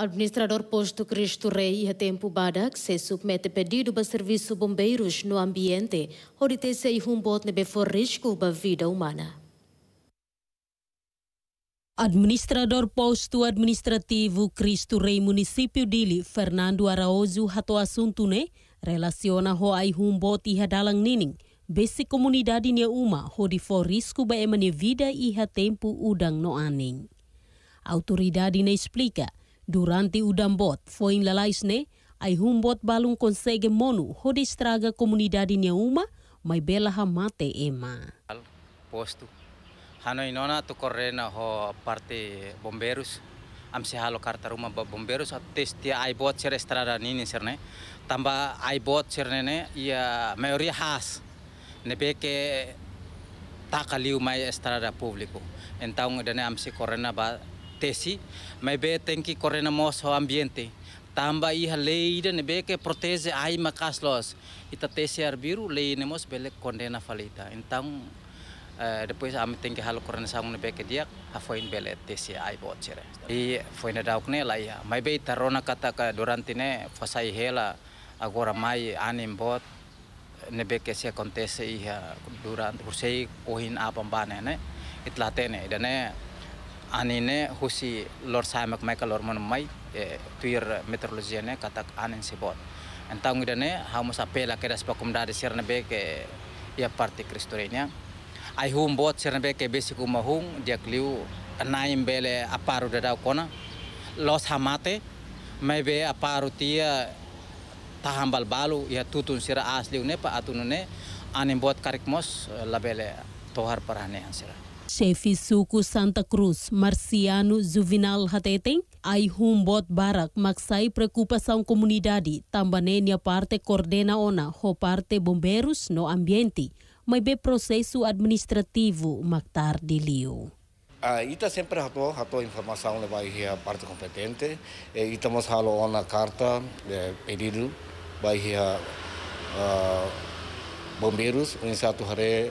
Administrador posto Cristo Rei tempo Badak se submete pedido para serviço bombeiros no ambiente, onde tem se rumbot nebe for risco para vida humana. Administrador posto administrativo Cristo Rei Município Dili, Fernando Araújo Hato Assunto ne, relaciona ho ai rumbot e hadalang nining, basic comunidade de uma, onde for risco para emane vida e tempo udang no aning. Autoridade ne explica, Durante o dambot foi em Lalaisne, aí humbot balung consegue monu onde estraga comunidade uma, mai bela ramate ema. Posto. Hanoi nona tu correna ho parte bomberus, Am se halo ruma ba bomberus at testi ai bot ser estrada nini serne. Tambah ai bot serne ia maioria has. Nebeke takaliu mai estrada publiko, entau dene am se correna ba tesi, mai be tenki korena mos ho ambiente. Tamba iha leida ne be ke protese ai makas los. Ita tesi biru lei ne mos bele kondena falita. Então Uh, eh, depois am tenki que korena correndo sangu be ke dia hafoin bele tesi ai bocere. i foina dauk ne la ia mai be tarona kata ka durante ne fasai hela agora mai anim bot be ke se kontese ia durante usei kohin apam bane ne dan ne anine husi lor saimak mai kalor mon mai tuir meteorologiane katak anen sebot entang ngidane hamus apela kedas pakum dari sirne be ke ya parti kristorenya ai hum bot sirne be ke besiku mahung dia kliu naim bele aparu dadau kona los hamate mai be aparu tia tahambal balu ya tutun sira asli une pa atunune anin bot karik e, labele tohar parane sira Chefe Suco Santa Cruz, Marciano Juvenal Hatetem, Ai Humbot Barak Maxai Preocupação Comunidade, também a parte coordena ona, ho parte bombeiros no ambiente, mas be processo administrativo mactar de liu. Ah, ita sempre rato, rato informação leva a parte competente, e eh, estamos halo ona carta de eh, pedido, vai a uh, bombeiros, um certo hare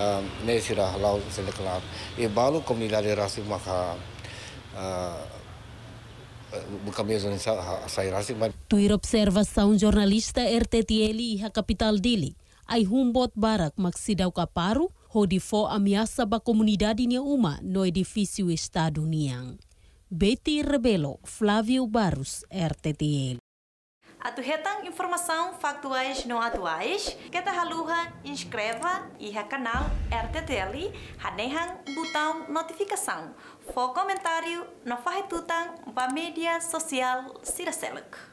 e balu இவ்வாலும் komunidade rasi maka Tuir un jornalista RTTL ha capital dili ai humbot barak maksidau kaparu, fo amiasa ba comunidade nia uma no edifício estado niang. Betty Rebelo, Flavio Barus, RTTL. aturretam informação factuais não atuais, que te haluha inscreva e ha canal RTTL, hanehan botão notificação, for comentário no farretutan ba mídia social Siraseluk.